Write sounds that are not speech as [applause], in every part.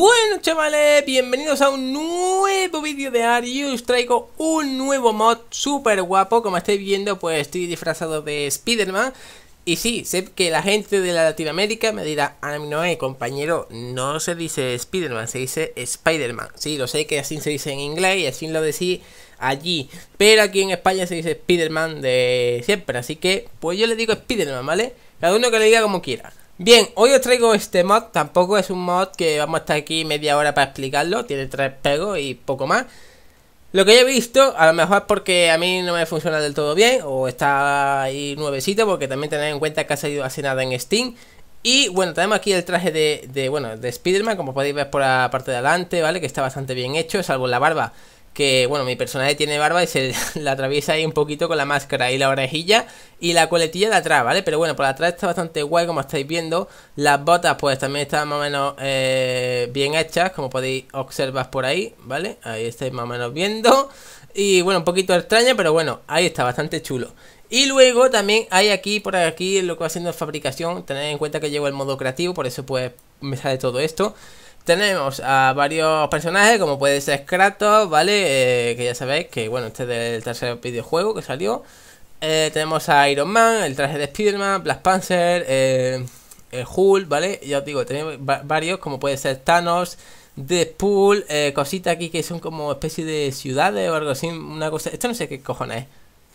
Bueno chavales, bienvenidos a un nuevo vídeo de Arius traigo un nuevo mod súper guapo Como estáis viendo pues estoy disfrazado de Spiderman Y sí, sé que la gente de la Latinoamérica me dirá A ah, mí no, eh, compañero, no se dice Spiderman, se dice Spiderman Sí, lo sé que así se dice en inglés y así lo decís allí Pero aquí en España se dice Spiderman de siempre Así que pues yo le digo Spiderman, ¿vale? Cada uno que le diga como quiera Bien, hoy os traigo este mod, tampoco es un mod que vamos a estar aquí media hora para explicarlo, tiene tres pegos y poco más. Lo que yo he visto, a lo mejor porque a mí no me funciona del todo bien, o está ahí nuevecito, porque también tened en cuenta que ha salido hace nada en Steam. Y bueno, tenemos aquí el traje de, de bueno, de Spider-Man, como podéis ver por la parte de adelante, ¿vale? Que está bastante bien hecho, salvo la barba que bueno, mi personaje tiene barba y se [laughs] la atraviesa ahí un poquito con la máscara y la orejilla y la coletilla de atrás, ¿vale? Pero bueno, por atrás está bastante guay como estáis viendo. Las botas pues también están más o menos eh, bien hechas, como podéis observar por ahí, ¿vale? Ahí estáis más o menos viendo. Y bueno, un poquito extraña, pero bueno, ahí está, bastante chulo. Y luego también hay aquí, por aquí, lo que va haciendo fabricación. Tened en cuenta que llevo el modo creativo, por eso pues me sale todo esto. Tenemos a varios personajes, como puede ser Kratos, ¿vale? Eh, que ya sabéis que, bueno, este es del tercer videojuego que salió. Eh, tenemos a Iron Man, el traje de Spider-Man, Black Panther, el eh, Hulk, ¿vale? Ya os digo, tenemos varios, como puede ser Thanos, Deadpool, cositas aquí que son como especie de ciudades o algo así, una cosa... Esto no sé qué cojones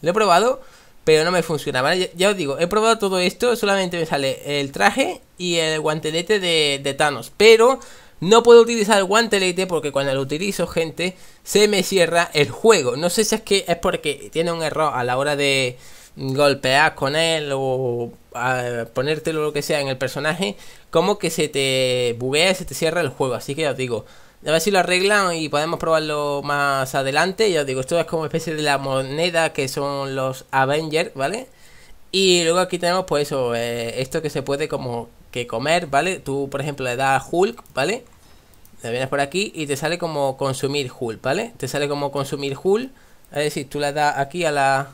Lo he probado, pero no me funciona, ¿vale? Ya, os digo, he probado todo esto, solamente me sale el traje y el guantelete de Thanos, pero no puedo utilizar el guantelete porque cuando lo utilizo, gente, se me cierra el juego. No sé si es que es porque tiene un error a la hora de golpear con él o ponértelo lo que sea en el personaje, como que se te buguea, se te cierra el juego. Así que os digo, a ver si lo arreglan y podemos probarlo más adelante. Ya os digo, esto es como especie de la moneda que son los Avengers, ¿vale? Y luego aquí tenemos pues eso, eh, esto que se puede como que comer, ¿vale? Tú por ejemplo le das Hulk, ¿vale? Le vienes por aquí y te sale como consumir Hulk, ¿vale? Te sale como consumir Hulk, es decir, tú le das aquí a la,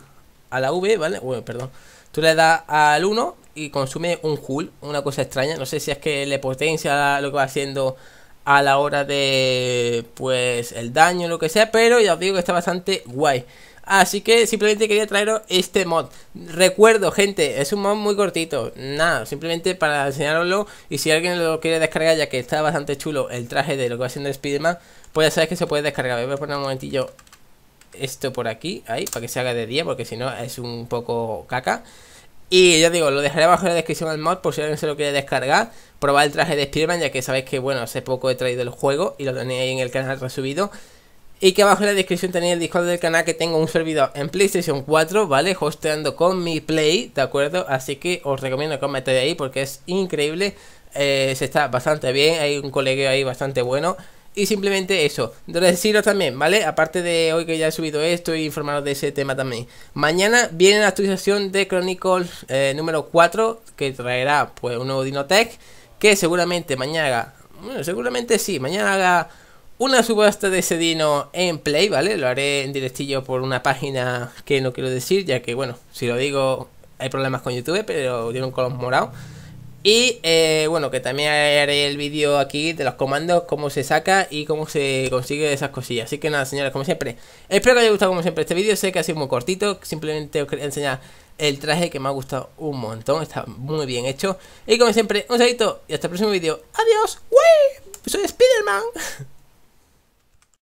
a la V, ¿vale? Bueno, perdón. Tú le das al 1 y consume un Hulk, una cosa extraña. No sé si es que le potencia lo que va haciendo a la hora de pues el daño, lo que sea, pero ya os digo que está bastante guay. Así que simplemente quería traeros este mod. Recuerdo, gente, es un mod muy cortito. Nada, simplemente para enseñaroslo. Y si alguien lo quiere descargar, ya que está bastante chulo el traje de lo que va siendo Spiderman, pues ya sabéis que se puede descargar. Voy a poner un momentillo esto por aquí, ahí, para que se haga de día, porque si no es un poco caca. Y ya digo, lo dejaré abajo en la descripción del mod por si alguien se lo quiere descargar. Probar el traje de Spiderman, ya que sabéis que, bueno, hace poco he traído el juego y lo tenéis ahí en el canal resubido. Y que abajo en la descripción tenéis el Discord del canal que tengo un servidor en PlayStation 4, ¿vale? Hosteando con mi Play, ¿de acuerdo? Así que os recomiendo que os metáis ahí porque es increíble. Eh, se está bastante bien, hay un colegio ahí bastante bueno. Y simplemente eso, deciros también, ¿vale? Aparte de hoy que ya he subido esto y informaros de ese tema también. Mañana viene la actualización de Chronicles eh, número 4, que traerá pues un nuevo Dinotech, que seguramente mañana haga, bueno, seguramente sí, mañana haga una subasta de Sedino en Play, ¿vale? Lo haré en directillo por una página que no quiero decir, ya que, bueno, si lo digo hay problemas con YouTube, pero tiene un color morado. Y eh, bueno, que también haré el vídeo aquí de los comandos, cómo se saca y cómo se consigue esas cosillas. Así que nada, señores, como siempre, espero que os haya gustado como siempre este vídeo. Sé que ha sido muy cortito, simplemente os quería enseñar el traje que me ha gustado un montón, está muy bien hecho. Y como siempre, un saludito y hasta el próximo vídeo. Adiós, wey, soy Spiderman. [laughs]